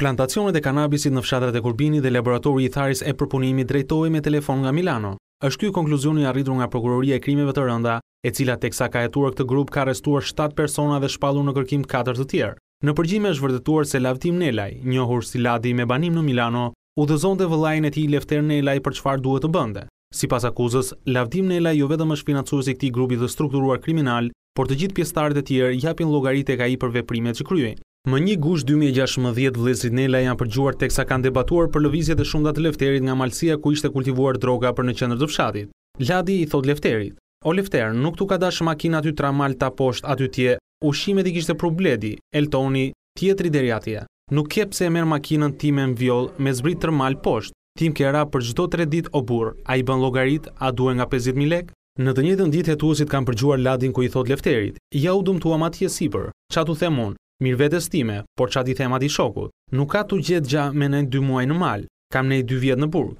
Plantacionet e kanabisit në fshatrat e Kurbini dhe laboratori i tharis e përpunimi drejtoj me telefon nga Milano. Êshtë kjo konkluzioni arritur nga Prokuroria e Krimeve të Rënda, e cila teksa ka jetuar këtë grup ka arrestuar 7 persona dhe shpalu në kërkim 4 të tjerë. Në përgjime është vërdetuar se Lavtim Nelaj, njohur si Ladi me banim në Milano, u dëzon dhe vëllajnë e ti Lefter Nelaj për qëfar duhet të bënde. Si pas akuzës, Lavtim Nelaj jo vetëm është financuës e këti grupi dhe strukturuar kriminal, por të gjithë pjestarët e tjerë japin logaritë e ka i për veprimet që kryin. Më një gush 2016 vlezrit Nela janë përgjuar teksa kanë debatuar për lëvizjet e datë lefterit nga malsia ku ishte kultivuar droga për në qëndër të fshatit. Ladi i thot lefterit. O lefter, nuk tu ka dash makina aty tra mal të aposht aty tje, ushimet i kishte probledi, eltoni, tjetri deri atje. Nuk kep se e merë makinën tim me mvjoll me zbrit të mal posht, tim kera për gjdo të dit o bur, a i bën logarit, a duhe nga 50.000 lek? Në të njëtën ditë hetuosit kanë përgjuar ladin ku i thot lefterit, ja u dëmtuam atje siper, qatu themon, Mirë vetës time, por që ati di thema di shokut, nuk ka të gjithë gja me nëjë dy muaj në malë, kam nëjë dy vjetë në burg.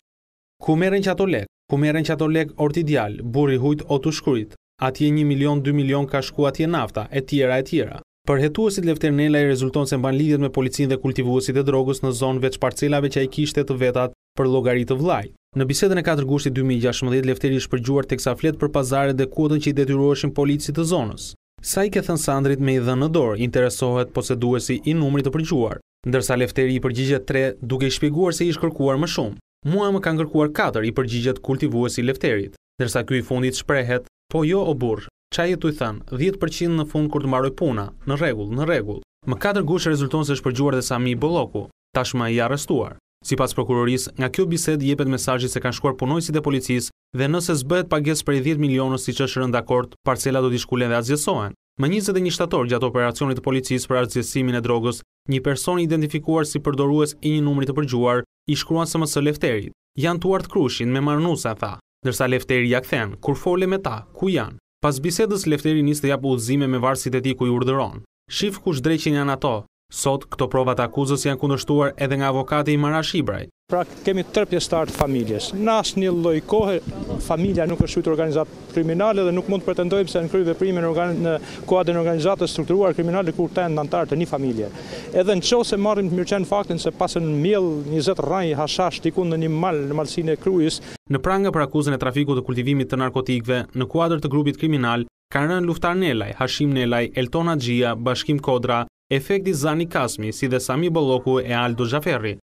Ku meren që ato lek? Ku meren që ato lek orti djalë, hujt o të shkryt? Atje një milion, dy milion ka shku atje nafta, e tjera, e tjera. Për hetuësit lefter nela i rezulton se mban lidhjet me policin dhe kultivuësit e drogës në zonë veç parcelave që a i kishtet të vetat për logarit të Në bisedën e 4 gushti 2016, lefteri është teksa flet për pazare dhe kuotën që i detyruoshin policit të zonës. Sa i ke thënë Sandrit me i dhënë në dorë, interesohet poseduesi i numrit të përgjuar, ndërsa lefteri i përgjigjet 3 duke i shpjeguar se i shkërkuar më shumë. Mua më kanë kërkuar 4 i përgjigjet kultivuesi lefterit, ndërsa kjo i fundit shprehet, po jo o burë, qa i të i thënë 10% në fund kur të maroj puna, në regull, në regull. Më 4 gushë rezulton se shpërgjuar dhe sami i bëlloku, tashma i arrestuar. Si pas prokuroris, nga kjo bised jepet mesajji se kanë shkuar punojësit e policisë dhe nëse zbëhet pagesë për 10 milionës si që është rënda kort, parcela do t'i shkullen dhe azgjesohen. Më 21 shtator gjatë operacionit të policisë për azgjesimin e drogës, një person identifikuar si përdorues i një numri të përgjuar, i shkruan së mësë lefterit. Janë tuart krushin me marnusa, tha, dërsa lefteri ja këthen, kur fole me ta, ku janë? Pas bisedës, lefteri njështë të japë udhëzime me varsit e ti ku i urdëron. Shifë kush dreqin janë ato. Sot, këto provat akuzës janë kundështuar edhe nga avokati i Marash Ibraj, pra kemi tërë të familjes. Në asë një lojkohë, familja nuk është shqytur organizatë kriminalë dhe nuk mund të pretendojmë se në kryve primë në kuadën organizatës strukturuar kriminalë kur të e nëndantarë të një familje. Edhe në qose marrim të mirëqenë faktin se pasën mjell 20 rajë hashash të ikun në një malë në malsin e krujës. Në pranga për akuzën e trafiku të kultivimit të narkotikve, në kuadër të grupit kriminal, ka rënë Luftar Nelaj, Hashim Nelaj, Eltona Gjia, Bashkim Kodra, Efekti Zani Kasmi, si dhe Sami Boloku e Aldo Gjaferri.